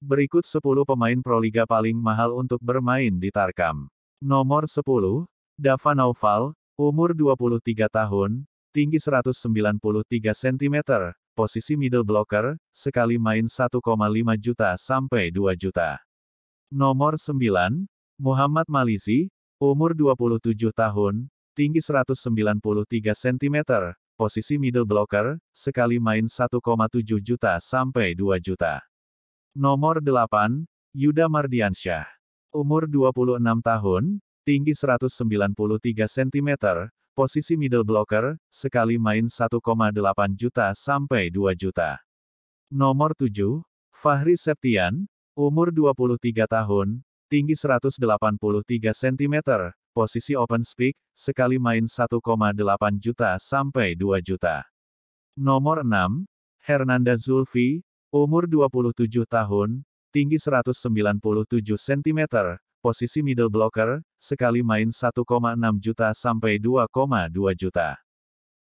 Berikut 10 pemain Proliga paling mahal untuk bermain di Tarkam. Nomor 10, Dava Naufal, umur 23 tahun, tinggi 193 cm, posisi middle blocker, sekali main 1,5 juta sampai 2 juta. Nomor 9, Muhammad Malisi, umur 27 tahun, tinggi 193 cm, posisi middle blocker, sekali main 1,7 juta sampai 2 juta. Nomor 8, Yuda Mardiansyah. Umur 26 tahun, tinggi 193 cm, posisi middle blocker, sekali main 1,8 juta sampai 2 juta. Nomor 7, Fahri Septian, umur 23 tahun, tinggi 183 cm, posisi open speak, sekali main 1,8 juta sampai 2 juta. Nomor 6, Hernanda Zulfi, Umur 27 tahun, tinggi 197 cm, posisi middle blocker, sekali main 1,6 juta sampai 2,2 juta.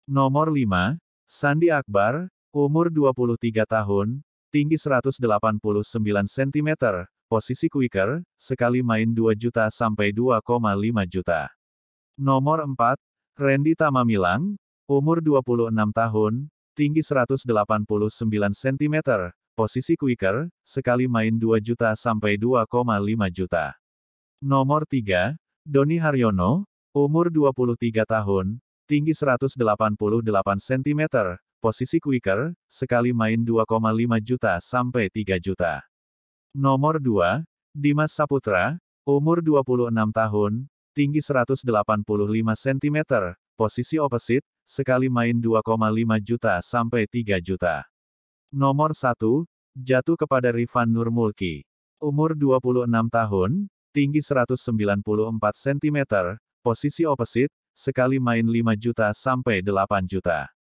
Nomor 5, Sandi Akbar, umur 23 tahun, tinggi 189 cm, posisi quicker, sekali main 2 juta sampai 2,5 juta. Nomor 4, Randy Tamamilang, umur 26 tahun, tinggi 189 cm, posisi quicker, sekali main 2 juta sampai 2,5 juta. Nomor 3, Doni Haryono, umur 23 tahun, tinggi 188 cm, posisi quicker, sekali main 2,5 juta sampai 3 juta. Nomor 2, Dimas Saputra, umur 26 tahun, tinggi 185 cm, posisi opposite, sekali main 2,5 juta sampai 3 juta. Nomor 1, jatuh kepada Rifan Nurmulki. Umur 26 tahun, tinggi 194 cm, posisi opposite, sekali main 5 juta sampai 8 juta.